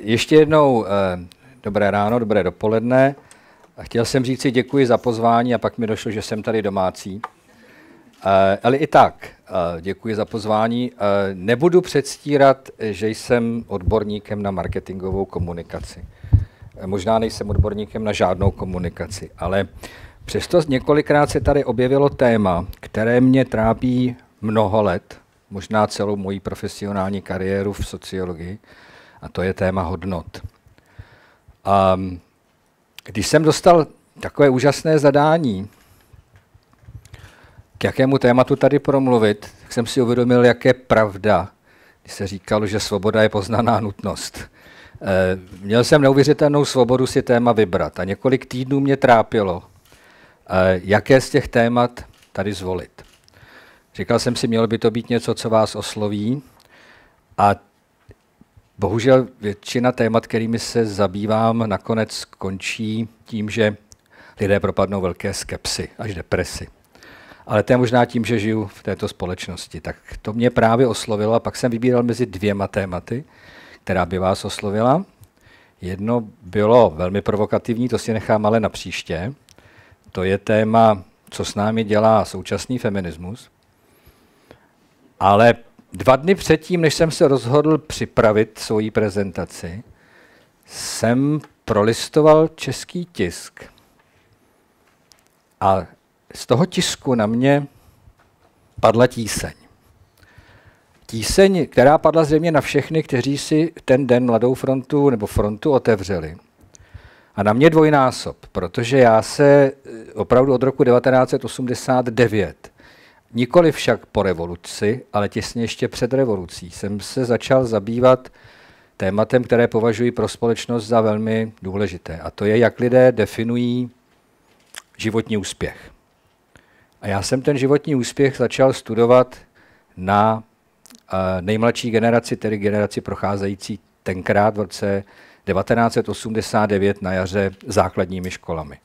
Ještě jednou eh, dobré ráno, dobré dopoledne. Chtěl jsem říct si děkuji za pozvání a pak mi došlo, že jsem tady domácí. Eh, ale i tak eh, děkuji za pozvání. Nebudu předstírat, že jsem odborníkem na marketingovou komunikaci. Možná nejsem odborníkem na žádnou komunikaci, ale přesto několikrát se tady objevilo téma, které mě trápí mnoho let, možná celou moji profesionální kariéru v sociologii a to je téma hodnot. A když jsem dostal takové úžasné zadání, k jakému tématu tady promluvit, tak jsem si uvědomil, jak je pravda, když se říkalo, že svoboda je poznaná nutnost. E, měl jsem neuvěřitelnou svobodu si téma vybrat a několik týdnů mě trápilo, e, jaké z těch témat tady zvolit. Říkal jsem si, mělo by to být něco, co vás osloví a Bohužel většina témat, kterými se zabývám, nakonec končí tím, že lidé propadnou velké skepsy až depresi. Ale to je možná tím, že žiju v této společnosti. Tak to mě právě oslovilo a pak jsem vybíral mezi dvěma tématy, která by vás oslovila. Jedno bylo velmi provokativní, to si nechám ale na příště. To je téma, co s námi dělá současný feminismus. Ale Dva dny předtím, než jsem se rozhodl připravit svoji prezentaci, jsem prolistoval český tisk. A z toho tisku na mě padla tíseň. Tíseň, která padla zřejmě na všechny, kteří si ten den Mladou frontu nebo frontu otevřeli. A na mě dvojnásob, protože já se eh, opravdu od roku 1989 Nikoli však po revoluci, ale těsně ještě před revolucí jsem se začal zabývat tématem, které považuji pro společnost za velmi důležité. A to je, jak lidé definují životní úspěch. A já jsem ten životní úspěch začal studovat na eh, nejmladší generaci, tedy generaci procházející tenkrát v roce 1989 na jaře základními školami.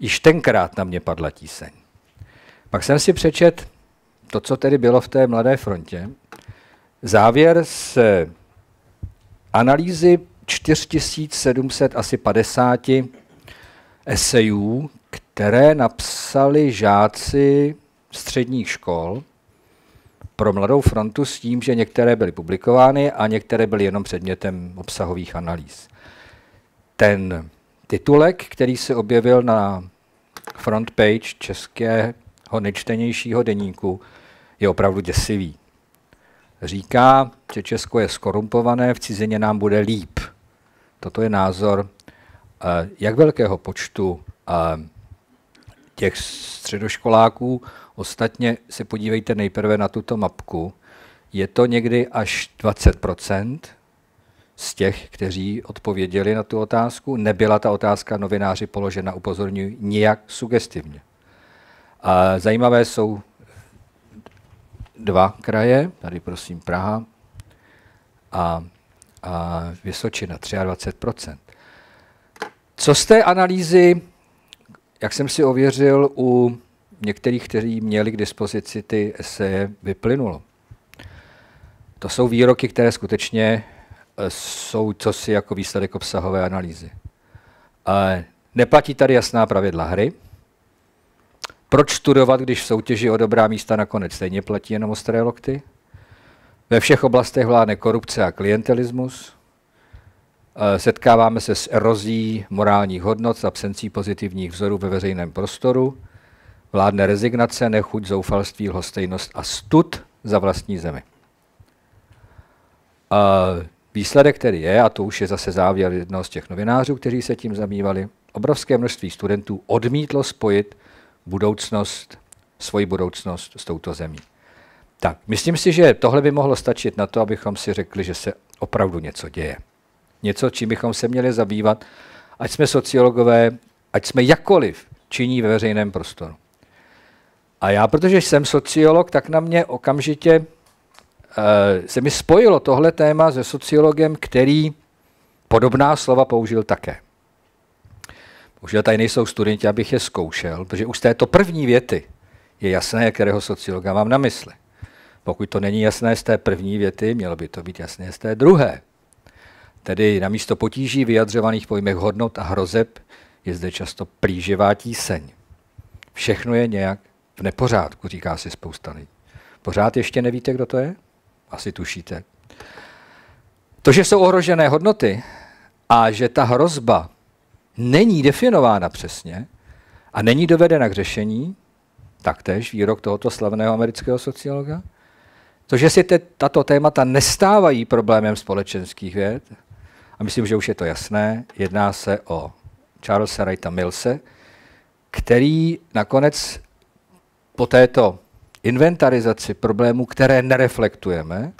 Již tenkrát na mě padla tíseň. Pak jsem si přečet to, co tedy bylo v té Mladé frontě. Závěr z analýzy 4750 asi 50 esejů, které napsali žáci středních škol pro Mladou frontu s tím, že některé byly publikovány a některé byly jenom předmětem obsahových analýz. Ten titulek, který se objevil na frontpage České jeho nejčtenějšího deníku je opravdu děsivý. Říká, že Česko je skorumpované, v cizině nám bude líp. Toto je názor eh, jak velkého počtu eh, těch středoškoláků. Ostatně se podívejte nejprve na tuto mapku. Je to někdy až 20 z těch, kteří odpověděli na tu otázku. Nebyla ta otázka novináři položena, upozorňuji, nijak sugestivně. A zajímavé jsou dva kraje, tady prosím Praha a, a Vysočina, 23%. Co z té analýzy, jak jsem si ověřil, u některých, kteří měli k dispozici ty eseje, vyplynulo? To jsou výroky, které skutečně e, jsou co si jako výsledek obsahové analýzy. Ale neplatí tady jasná pravidla hry, proč studovat, když v soutěži o dobrá místa nakonec stejně platí jenom ostré lokty? Ve všech oblastech vládne korupce a klientelismus. Eh, setkáváme se s erozí morálních hodnot, absencí pozitivních vzorů ve veřejném prostoru. Vládne rezignace, nechuť, zoufalství, lhostejnost a stud za vlastní zemi. A eh, výsledek tedy je, a to už je zase závěr jednoho z těch novinářů, kteří se tím zabývali, obrovské množství studentů odmítlo spojit budoucnost, svoji budoucnost s touto zemí. Tak, myslím si, že tohle by mohlo stačit na to, abychom si řekli, že se opravdu něco děje. Něco, čím bychom se měli zabývat, ať jsme sociologové, ať jsme jakkoliv činí ve veřejném prostoru. A já, protože jsem sociolog, tak na mě okamžitě uh, se mi spojilo tohle téma se sociologem, který podobná slova použil také. Už tady nejsou studenti, abych je zkoušel, protože už z této první věty je jasné, kterého sociologa mám na mysli. Pokud to není jasné z té první věty, mělo by to být jasné z té druhé. Tedy na místo potíží vyjadřovaných pojmech hodnot a hrozeb je zde často plíživá tíseň. Všechno je nějak v nepořádku, říká si spousta lidí. Pořád ještě nevíte, kdo to je? Asi tušíte. To, že jsou ohrožené hodnoty a že ta hrozba není definována přesně a není dovedena k řešení, taktéž výrok tohoto slavného amerického sociologa, to, že si te, tato témata nestávají problémem společenských věd, a myslím, že už je to jasné, jedná se o Charlesa Wrighta Millse, který nakonec po této inventarizaci problémů, které nereflektujeme,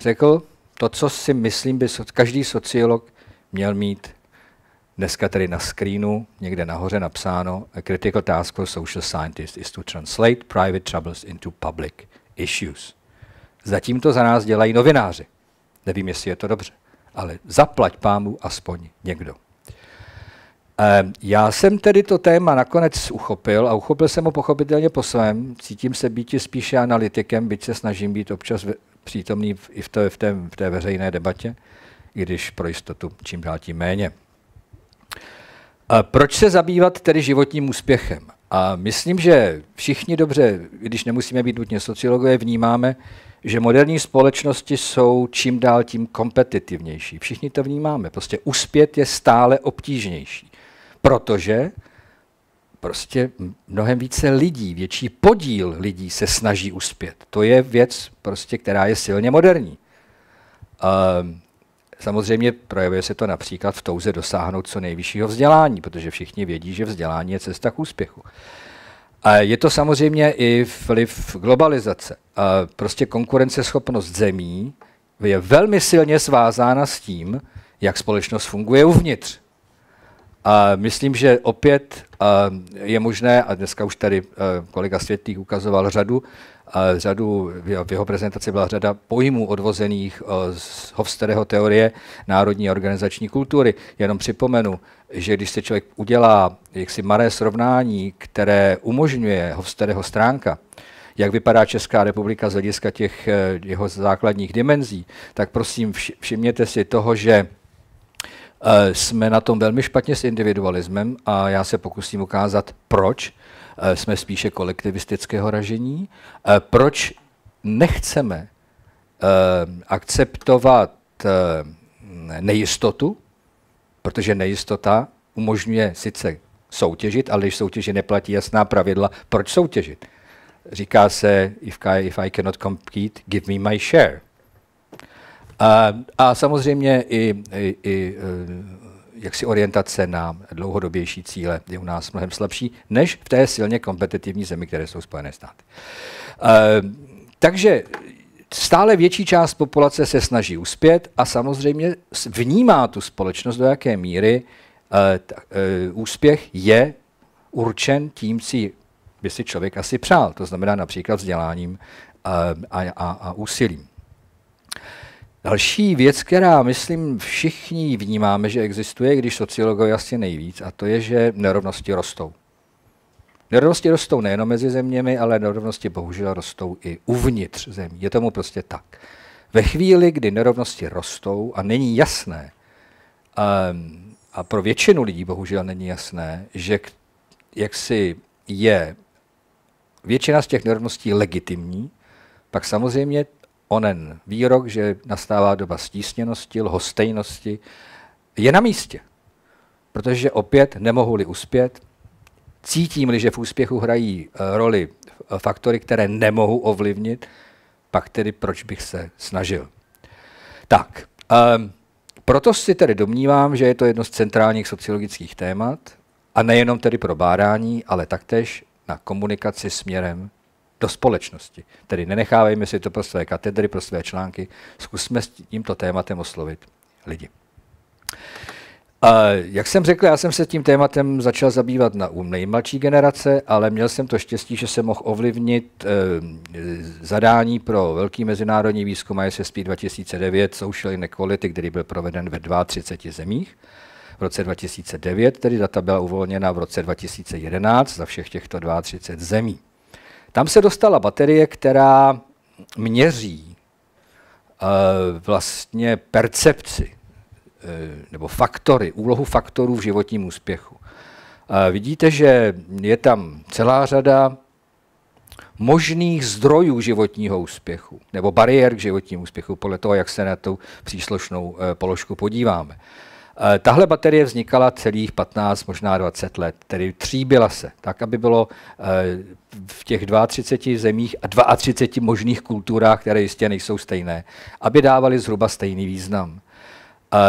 řekl to, co si myslím, by každý sociolog měl mít Dneska tady na screenu někde nahoře napsáno A critical task for social scientists is to translate private troubles into public issues. Zatím to za nás dělají novináři. Nevím, jestli je to dobře, ale zaplať pámu aspoň někdo. Ehm, já jsem tedy to téma nakonec uchopil a uchopil jsem ho pochopitelně po svém. Cítím se být spíše analytikem, byť se snažím být občas přítomný i v té, v té, v té veřejné debatě, i když pro jistotu čím dál tím méně. A proč se zabývat tedy životním úspěchem? A myslím, že všichni dobře, když nemusíme být nutně sociologové, vnímáme, že moderní společnosti jsou čím dál tím kompetitivnější. Všichni to vnímáme. Prostě úspět je stále obtížnější, protože prostě mnohem více lidí, větší podíl lidí se snaží uspět. To je věc, prostě, která je silně moderní. Samozřejmě projevuje se to například v touze dosáhnout co nejvyššího vzdělání, protože všichni vědí, že vzdělání je cesta k úspěchu. A je to samozřejmě i vliv globalizace. A prostě konkurenceschopnost zemí je velmi silně svázána s tím, jak společnost funguje uvnitř. A myslím, že opět je možné, a dneska už tady kolega Světlík ukazoval řadu řadu, v jeho prezentaci byla řada pojmů odvozených eh, z Hofstedeho teorie národní organizační kultury. Jenom připomenu, že když se člověk udělá jaksi malé srovnání, které umožňuje Hofstedeho stránka, jak vypadá Česká republika z hlediska těch eh, jeho základních dimenzí, tak prosím všimněte si toho, že eh, jsme na tom velmi špatně s individualismem a já se pokusím ukázat, proč Eh, jsme spíše kolektivistického ražení. Eh, proč nechceme eh, akceptovat nejistotu, protože nejistota umožňuje sice soutěžit, ale když soutěži neplatí jasná pravidla, proč soutěžit? Říká se, if I, if I cannot compete, give me my share. A, a samozřejmě i, i, i jaksi orientace na dlouhodobější cíle je u nás mnohem slabší, než v té silně kompetitivní zemi, které jsou Spojené státy. Eh, takže stále větší část populace se snaží uspět a samozřejmě vnímá tu společnost, do jaké míry eh, eh, úspěch je určen tím, si by si člověk asi přál, to znamená například vzděláním a, a, a úsilím. Další věc, která, myslím, všichni vnímáme, že existuje, když sociologové asi nejvíc, a to je, že nerovnosti rostou. Nerovnosti rostou nejenom mezi zeměmi, ale nerovnosti bohužel rostou i uvnitř zemí. Je tomu prostě tak. Ve chvíli, kdy nerovnosti rostou a není jasné, ehm, a pro většinu lidí bohužel není jasné, že jak si je většina z těch nerovností legitimní, pak samozřejmě onen výrok, že nastává doba stísněnosti, lhostejnosti, je na místě. Protože opět nemohu-li uspět, cítím-li, že v úspěchu hrají eh, roli eh, faktory, které nemohu ovlivnit, pak tedy proč bych se snažil. Tak, um, proto si tedy domnívám, že je to jedno z centrálních sociologických témat, a nejenom tedy pro bádání, ale taktéž na komunikaci směrem do společnosti. Tedy nenechávejme si to pro své katedry, pro své články, zkusme s tímto tématem oslovit lidi. A jak jsem řekl, já jsem se tím tématem začal zabývat na u nejmladší generace, ale měl jsem to štěstí, že jsem mohl ovlivnit eh, zadání pro velký mezinárodní výzkum ISSP 2009 Social Inequality, který byl proveden ve 32 zemích v roce 2009, tedy data byla uvolněna v roce 2011 za všech těchto 32 zemí. Tam se dostala baterie, která měří eh, vlastně percepci eh, nebo faktory, úlohu faktorů v životním úspěchu. Vidíte, že je tam celá řada možných zdrojů životního úspěchu nebo bariér k životnímu úspěchu podle toho, jak se na tu příslušnou eh, položku podíváme. Eh, tahle baterie vznikala celých 15, možná 20 let, tedy tříbila se, tak, aby bylo eh, v těch 32 zemích a 32 možných kulturách, které jistě nejsou stejné, aby dávaly zhruba stejný význam.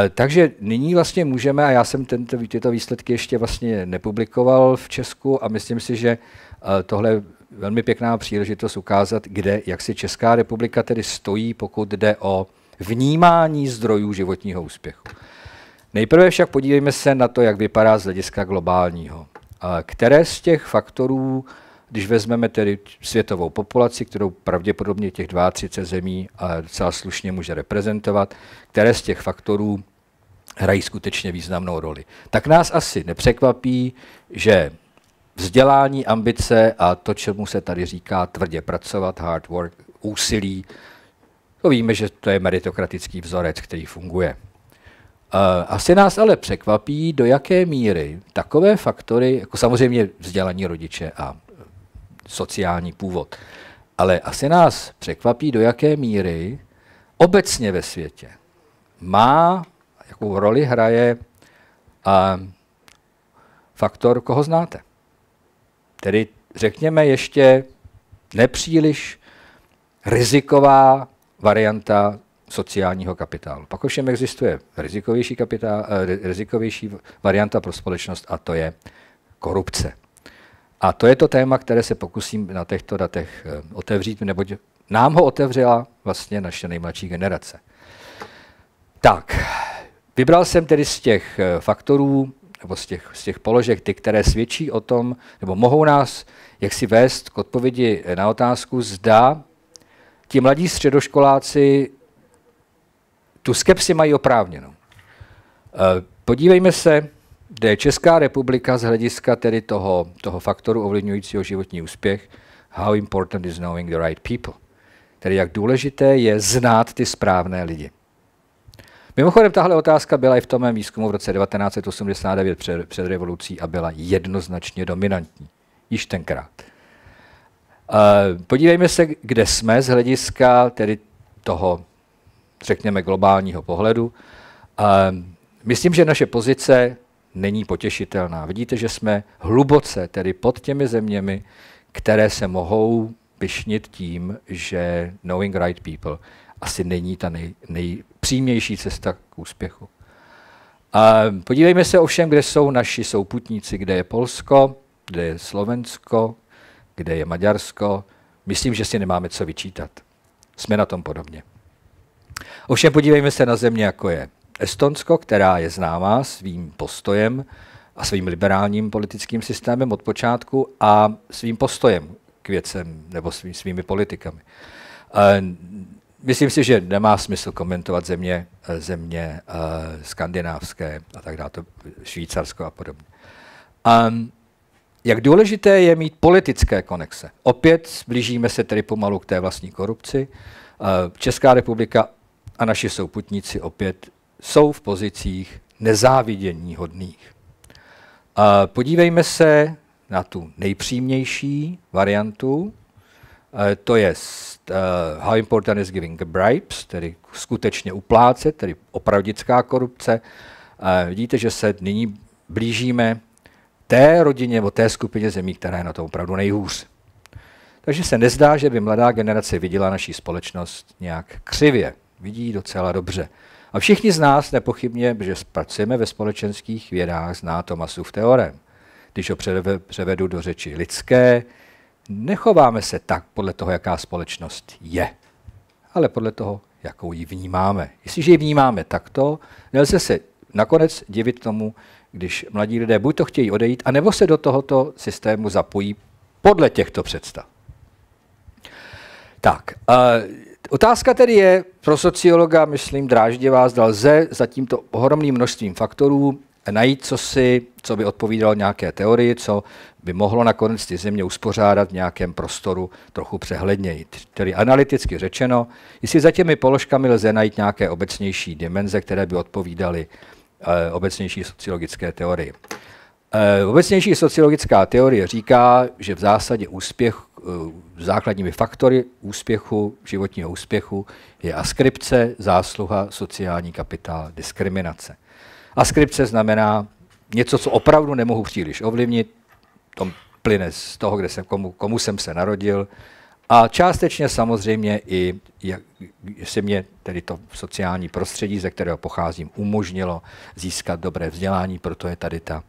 Eh, takže nyní vlastně můžeme, a já jsem tento, tyto výsledky ještě vlastně nepublikoval v Česku a myslím si, že tohle je velmi pěkná příležitost ukázat, kde, jak si Česká republika tedy stojí, pokud jde o vnímání zdrojů životního úspěchu. Nejprve však podívejme se na to, jak vypadá z hlediska globálního. Které z těch faktorů, když vezmeme tedy světovou populaci, kterou pravděpodobně těch 32 zemí docela slušně může reprezentovat, které z těch faktorů hrají skutečně významnou roli. Tak nás asi nepřekvapí, že vzdělání, ambice a to, čemu se tady říká tvrdě pracovat, hard work, úsilí, to víme, že to je meritokratický vzorec, který funguje. Asi nás ale překvapí, do jaké míry takové faktory, jako samozřejmě vzdělaní rodiče a sociální původ, ale asi nás překvapí, do jaké míry obecně ve světě má, jakou roli hraje a faktor, koho znáte. Tedy řekněme ještě nepříliš riziková varianta sociálního kapitálu. Pak ovšem existuje rizikovější, kapitál, eh, rizikovější varianta pro společnost a to je korupce. A to je to téma, které se pokusím na těchto datech eh, otevřít, neboť nám ho otevřela vlastně naše nejmladší generace. Tak, vybral jsem tedy z těch eh, faktorů nebo z těch, z těch položek ty, které svědčí o tom, nebo mohou nás jak si vést k odpovědi na otázku, zda ti mladí středoškoláci tu skepsi mají oprávněnou. Eh, podívejme se, kde je Česká republika z hlediska tedy toho, toho faktoru ovlivňujícího životní úspěch, how important is knowing the right people. Tedy jak důležité je znát ty správné lidi. Mimochodem, tahle otázka byla i v tom výzkumu v roce 1989 před, před revolucí a byla jednoznačně dominantní. Již tenkrát. Eh, podívejme se, kde jsme z hlediska tedy toho řekněme, globálního pohledu. Myslím, že naše pozice není potěšitelná. Vidíte, že jsme hluboce, tedy pod těmi zeměmi, které se mohou pyšnit tím, že knowing right people asi není ta nej, nejpřímější cesta k úspěchu. A podívejme se ovšem, kde jsou naši souputníci, kde je Polsko, kde je Slovensko, kde je Maďarsko. Myslím, že si nemáme co vyčítat. Jsme na tom podobně. Ovšem podívejme se na země, jako je Estonsko, která je známá svým postojem a svým liberálním politickým systémem od počátku a svým postojem k věcem nebo svý, svými politikami. Eh, myslím si, že nemá smysl komentovat země, eh, země eh, skandinávské a tak dále, Švýcarsko a podobně. E, jak důležité je mít politické konexe? Opět blížíme se tedy pomalu k té vlastní korupci. Česká republika a naši souputníci opět jsou v pozicích nezávidění hodných. A podívejme se na tu nejpřímější variantu, to je uh, How Important is Giving Bribes, tedy skutečně uplácet, tedy opravdická korupce. vidíte, že se nyní blížíme té rodině nebo té skupině zemí, která je na tom opravdu nejhůř. Takže se nezdá, že by mladá generace viděla naší společnost nějak křivě vidí docela dobře. A všichni z nás nepochybně, že pracujeme ve společenských vědách, zná Tomasův teorem. Když ho převedu do řeči lidské, nechováme se tak podle toho, jaká společnost je, ale podle toho, jakou ji vnímáme. Jestliže ji vnímáme takto, nelze se nakonec divit tomu, když mladí lidé buď to chtějí odejít, anebo se do tohoto systému zapojí podle těchto představ. Tak, uh, Otázka tedy je pro sociologa, myslím, vás, zda lze za tímto ohromným množstvím faktorů najít co si, co by odpovídalo nějaké teorii, co by mohlo nakonec ty země uspořádat v nějakém prostoru trochu přehledněji. Tedy analyticky řečeno, jestli za těmi položkami lze najít nějaké obecnější dimenze, které by odpovídaly eh, obecnější sociologické teorii. Eh, obecnější sociologická teorie říká, že v zásadě úspěch, eh, základními faktory úspěchu, životního úspěchu je askripce, zásluha, sociální kapitál, diskriminace. Askripce znamená něco, co opravdu nemohu příliš ovlivnit, to plyne z toho, kde jsem, komu, komu jsem se narodil, a částečně samozřejmě i, jak, jestli mě tedy to sociální prostředí, ze kterého pocházím, umožnilo získat dobré vzdělání, proto je tady ta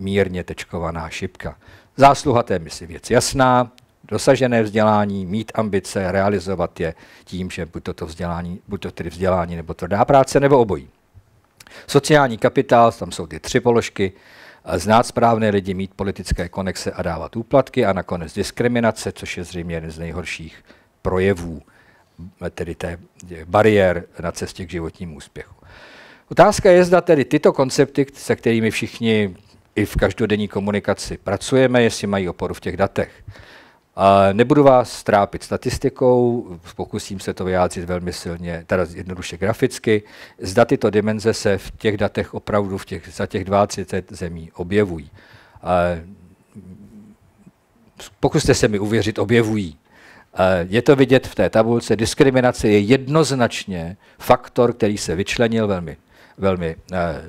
mírně tečkovaná šipka. Zásluha té misi věc jasná, dosažené vzdělání, mít ambice, realizovat je tím, že buď to, to vzdělání, buď to tedy vzdělání nebo tvrdá práce, nebo obojí. Sociální kapitál, tam jsou ty tři položky, znát správné lidi, mít politické konexe a dávat úplatky a nakonec diskriminace, což je zřejmě jeden z nejhorších projevů, tedy té bariér na cestě k životnímu úspěchu. Otázka je, zda tedy tyto koncepty, se kterými všichni i v každodenní komunikaci pracujeme, jestli mají oporu v těch datech. A nebudu vás trápit statistikou, pokusím se to vyjádřit velmi silně, teda jednoduše graficky. Zda tyto dimenze se v těch datech opravdu v těch, za těch 20 zemí objevují. A pokuste se mi uvěřit, objevují. Je to vidět v té tabulce. Diskriminace je jednoznačně faktor, který se vyčlenil velmi, velmi eh,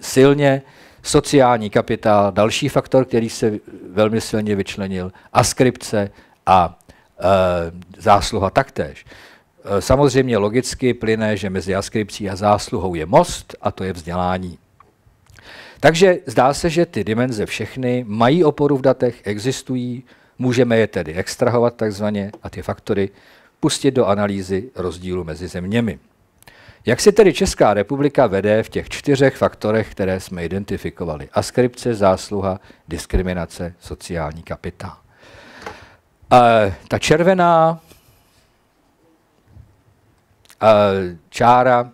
silně sociální kapitál, další faktor, který se velmi silně vyčlenil, askripce a e, zásluha taktéž. E, samozřejmě logicky plyne, že mezi askripcí a zásluhou je most a to je vzdělání. Takže zdá se, že ty dimenze všechny mají oporu v datech, existují, můžeme je tedy extrahovat takzvaně a ty faktory pustit do analýzy rozdílu mezi zeměmi. Jak si tedy Česká republika vede v těch čtyřech faktorech, které jsme identifikovali? Askripce, zásluha, diskriminace, sociální kapitál. E, ta červená e, čára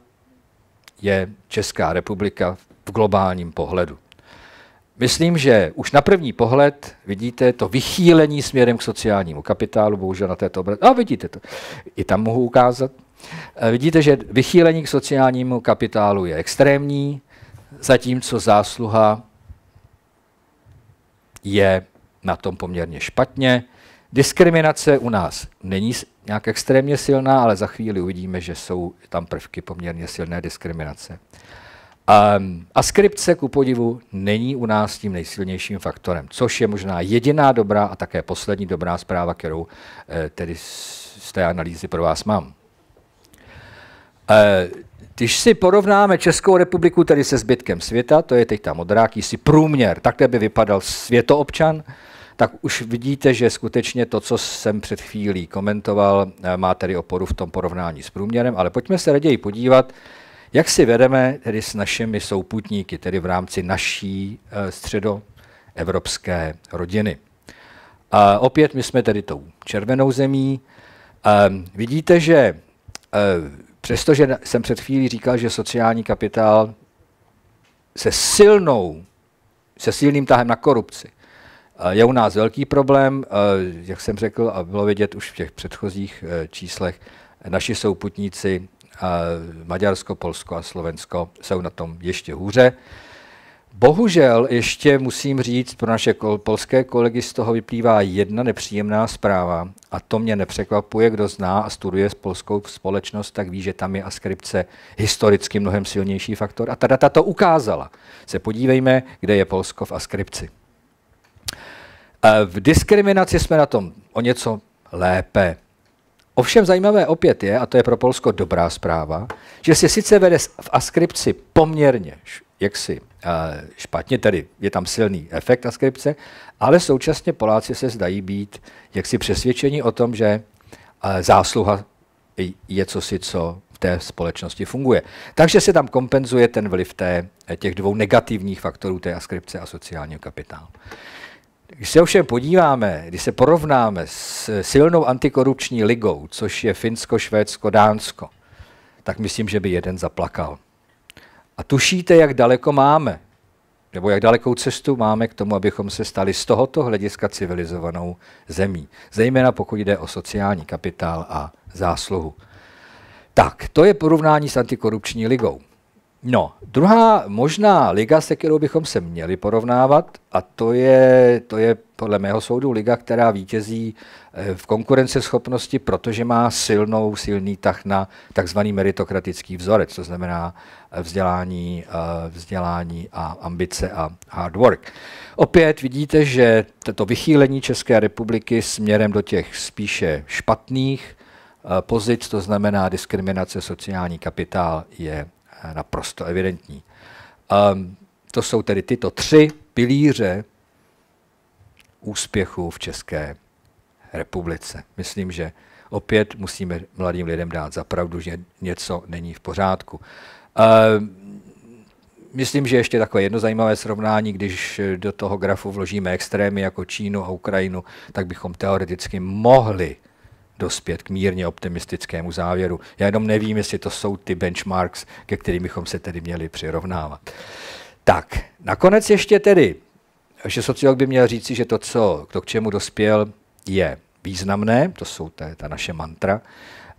je Česká republika v globálním pohledu. Myslím, že už na první pohled vidíte to vychýlení směrem k sociálnímu kapitálu, bohužel na této obraz. A no, vidíte to. I tam mohu ukázat. Eh, vidíte, že vychýlení k sociálnímu kapitálu je extrémní, zatímco zásluha je na tom poměrně špatně. Diskriminace u nás není nějak extrémně silná, ale za chvíli uvidíme, že jsou tam prvky poměrně silné diskriminace. Ehm, a, a skripce ku podivu není u nás tím nejsilnějším faktorem, což je možná jediná dobrá a také poslední dobrá zpráva, kterou eh, tedy z té analýzy pro vás mám. Eh, když si porovnáme Českou republiku tedy se zbytkem světa, to je teď ta modrá, si průměr, takhle by vypadal světoobčan, tak už vidíte, že skutečně to, co jsem před chvílí komentoval, eh, má tedy oporu v tom porovnání s průměrem, ale pojďme se raději podívat, jak si vedeme tedy s našimi souputníky, tedy v rámci naší eh, středoevropské rodiny? A opět my jsme tedy tou červenou zemí. Eh, vidíte, že eh, přestože jsem před chvílí říkal, že sociální kapitál se silnou, se silným tahem na korupci, je u nás velký problém, jak jsem řekl, a bylo vidět už v těch předchozích číslech, naši souputníci Maďarsko, Polsko a Slovensko jsou na tom ještě hůře. Bohužel ještě musím říct, pro naše kol, polské kolegy z toho vyplývá jedna nepříjemná zpráva a to mě nepřekvapuje, kdo zná a studuje s polskou společnost, tak ví, že tam je askripce historicky mnohem silnější faktor a ta data to ukázala. Se podívejme, kde je Polsko v askripci. V diskriminaci jsme na tom o něco lépe. Ovšem zajímavé opět je, a to je pro Polsko dobrá zpráva, že se sice vede v askripci poměrně jaksi eh, špatně, tedy je tam silný efekt askripce, ale současně Poláci se zdají být jaksi přesvědčení o tom, že eh, zásluha je cosi, co v té společnosti funguje. Takže se tam kompenzuje ten vliv té, eh, těch dvou negativních faktorů té askripce a sociálního kapitálu. Když se ovšem podíváme, když se porovnáme s silnou antikorupční ligou, což je Finsko, Švédsko, Dánsko, tak myslím, že by jeden zaplakal. A tušíte, jak daleko máme, nebo jak dalekou cestu máme k tomu, abychom se stali z tohoto hlediska civilizovanou zemí, zejména pokud jde o sociální kapitál a zásluhu. Tak, to je porovnání s antikorupční ligou. No, druhá možná liga, se kterou bychom se měli porovnávat, a to je, to je podle mého soudu liga, která vítězí eh, v konkurenceschopnosti, protože má silnou, silný tah na takzvaný meritokratický vzorec, to znamená eh, vzdělání, eh, vzdělání a ambice a hard work. Opět vidíte, že toto vychýlení České republiky směrem do těch spíše špatných pozic, to znamená diskriminace, sociální kapitál, je Eh, naprosto evidentní. Um, to jsou tedy tyto tři pilíře úspěchu v České republice. Myslím, že opět musíme mladým lidem dát za pravdu, že něco není v pořádku. Um, myslím, že ještě takové jedno zajímavé srovnání, když do toho grafu vložíme extrémy jako Čínu a Ukrajinu, tak bychom teoreticky mohli dospět k mírně optimistickému závěru. Já jenom nevím, jestli to jsou ty benchmarks, ke kterým bychom se tedy měli přirovnávat. Tak, nakonec ještě tedy, že sociolog by měl říci, že to, co, to k čemu dospěl, je významné, to jsou ta, ta naše mantra,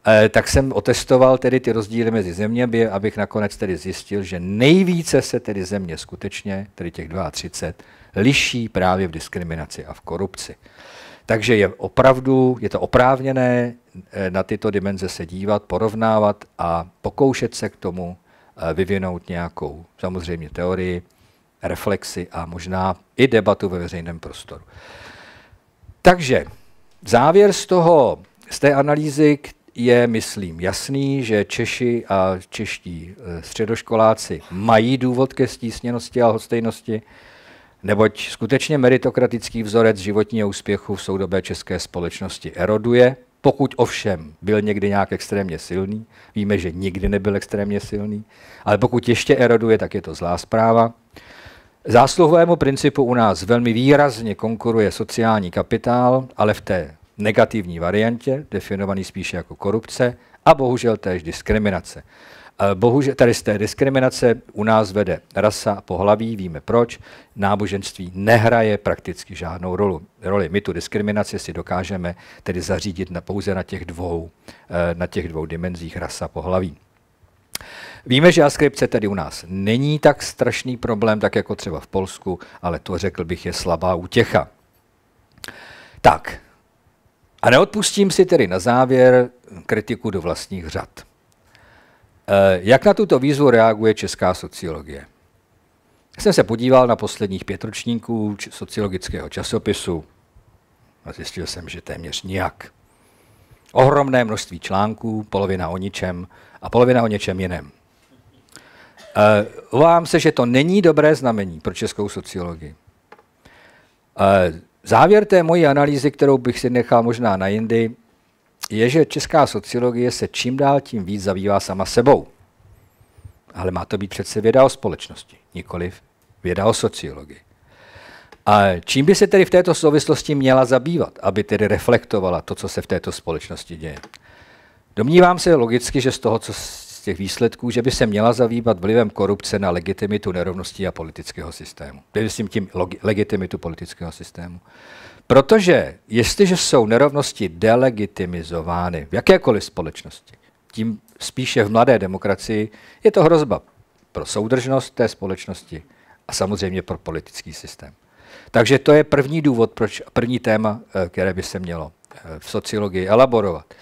e, tak jsem otestoval tedy ty rozdíly mezi zeměmi, abych nakonec tedy zjistil, že nejvíce se tedy země skutečně, tedy těch 32, liší právě v diskriminaci a v korupci. Takže je opravdu, je to oprávněné eh, na tyto dimenze se dívat, porovnávat a pokoušet se k tomu eh, vyvinout nějakou samozřejmě teorii, reflexi a možná i debatu ve veřejném prostoru. Takže závěr z toho, z té analýzy je, myslím, jasný, že Češi a čeští eh, středoškoláci mají důvod ke stísněnosti a hostejnosti, neboť skutečně meritokratický vzorec životního úspěchu v soudobé české společnosti eroduje, pokud ovšem byl někdy nějak extrémně silný, víme, že nikdy nebyl extrémně silný, ale pokud ještě eroduje, tak je to zlá zpráva. Zásluhovému principu u nás velmi výrazně konkuruje sociální kapitál, ale v té negativní variantě, definovaný spíše jako korupce a bohužel též diskriminace. Eh, bohužel tady z té diskriminace u nás vede rasa, pohlaví, víme proč, náboženství nehraje prakticky žádnou rolu, roli. My tu diskriminaci si dokážeme tedy zařídit na, pouze na těch dvou, eh, na těch dvou dimenzích rasa, pohlaví. Víme, že askripce tedy u nás není tak strašný problém, tak jako třeba v Polsku, ale to řekl bych je slabá útěcha. Tak, a neodpustím si tedy na závěr kritiku do vlastních řad. Eh, jak na tuto výzvu reaguje česká sociologie? Jsem se podíval na posledních pět ročníků sociologického časopisu a zjistil jsem, že téměř nijak. Ohromné množství článků, polovina o ničem a polovina o něčem jiném. Eh, uvám se, že to není dobré znamení pro českou sociologii. Eh, závěr té mojí analýzy, kterou bych si nechal možná na jindy, je, že česká sociologie se čím dál tím víc zabývá sama sebou. Ale má to být přece věda o společnosti, nikoliv věda o sociologii. A čím by se tedy v této souvislosti měla zabývat, aby tedy reflektovala to, co se v této společnosti děje? Domnívám se logicky, že z toho, co z těch výsledků, že by se měla zabývat vlivem korupce na legitimitu nerovností a politického systému. s tím tím legitimitu politického systému. Protože jestliže jsou nerovnosti delegitimizovány v jakékoliv společnosti, tím spíše v mladé demokracii, je to hrozba pro soudržnost té společnosti a samozřejmě pro politický systém. Takže to je první důvod, proč první téma, eh, které by se mělo eh, v sociologii elaborovat.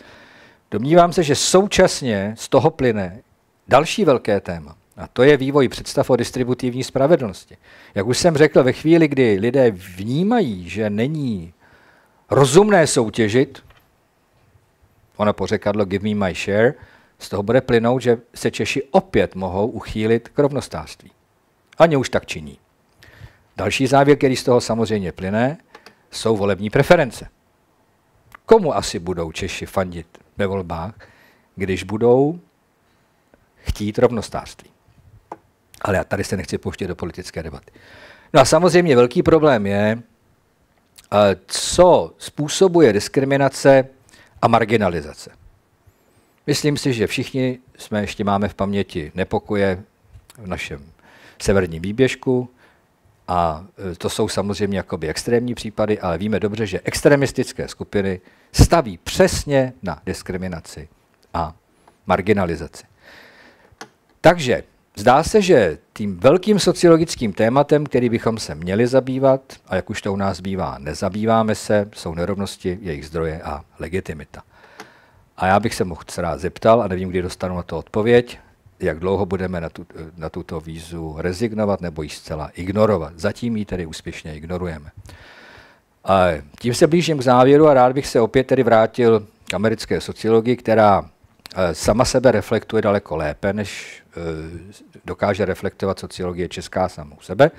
Domnívám se, že současně z toho plyne další velké téma, a to je vývoj představ o distributivní spravedlnosti. Jak už jsem řekl, ve chvíli, kdy lidé vnímají, že není rozumné soutěžit, ono pořekadlo give me my share, z toho bude plynout, že se Češi opět mohou uchýlit k rovnostářství. a už tak činí. Další závěr, který z toho samozřejmě plyne, jsou volební preference. Komu asi budou Češi fandit ve volbách, když budou chtít rovnostářství? Ale já tady se nechci pouštět do politické debaty. No a samozřejmě velký problém je, eh, co způsobuje diskriminace a marginalizace. Myslím si, že všichni jsme ještě máme v paměti nepokoje v našem severním výběžku a eh, to jsou samozřejmě jakoby extrémní případy, ale víme dobře, že extremistické skupiny staví přesně na diskriminaci a marginalizaci. Takže Zdá se, že tím velkým sociologickým tématem, který bychom se měli zabývat, a jak už to u nás bývá, nezabýváme se, jsou nerovnosti, jejich zdroje a legitimita. A já bych se mohl rád zeptal, a nevím, kdy dostanu na to odpověď, jak dlouho budeme na, tu, na tuto vízu rezignovat nebo ji zcela ignorovat. Zatím ji tedy úspěšně ignorujeme. A tím se blížím k závěru a rád bych se opět tedy vrátil k americké sociologii, která eh, sama sebe reflektuje daleko lépe než Eh, dokáže reflektovat sociologie česká samou sebe.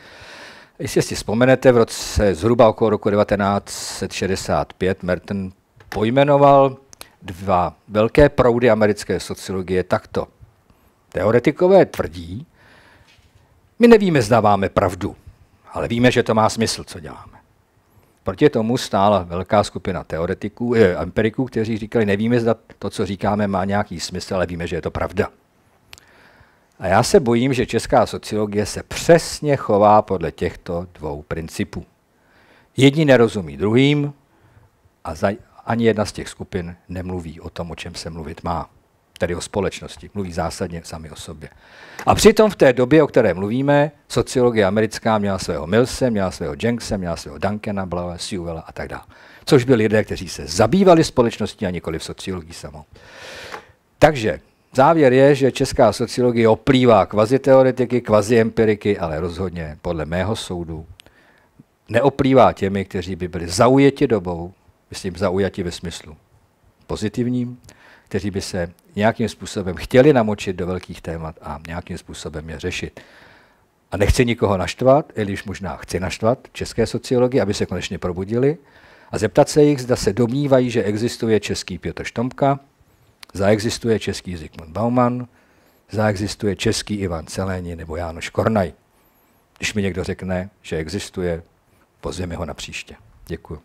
Jestli si vzpomenete, v roce zhruba okolo roku 1965 Merton pojmenoval dva velké proudy americké sociologie takto. Teoretikové tvrdí, my nevíme, zda máme pravdu, ale víme, že to má smysl, co děláme. Proti tomu stála velká skupina teoretiků, eh, empiriků, kteří říkali, nevíme, zda to, co říkáme, má nějaký smysl, ale víme, že je to pravda. A já se bojím, že česká sociologie se přesně chová podle těchto dvou principů. Jedni nerozumí druhým a za, ani jedna z těch skupin nemluví o tom, o čem se mluvit má, tedy o společnosti. Mluví zásadně sami o sobě. A přitom v té době, o které mluvíme, sociologie americká měla svého Millse, měla svého Jenkse, měla svého Duncana, Blaue, Sewella a tak dále. Což byli lidé, kteří se zabývali společností a nikoli v sociologii samou. Takže Závěr je, že česká sociologie oplývá kvazi teoretiky, kvazi empiriky, ale rozhodně podle mého soudu neoplývá těmi, kteří by byli zaujati dobou, myslím zaujati ve smyslu pozitivním, kteří by se nějakým způsobem chtěli namočit do velkých témat a nějakým způsobem je řešit. A nechci nikoho naštvat, i když možná chci naštvat české sociologie, aby se konečně probudili a zeptat se jich, zda se domnívají, že existuje český Pětr Štomka, Zaexistuje český Zygmunt Bauman, zaexistuje český Ivan Celéni nebo Jánoš Kornaj. Když mi někdo řekne, že existuje, pozvěme ho na příště. Děkuji.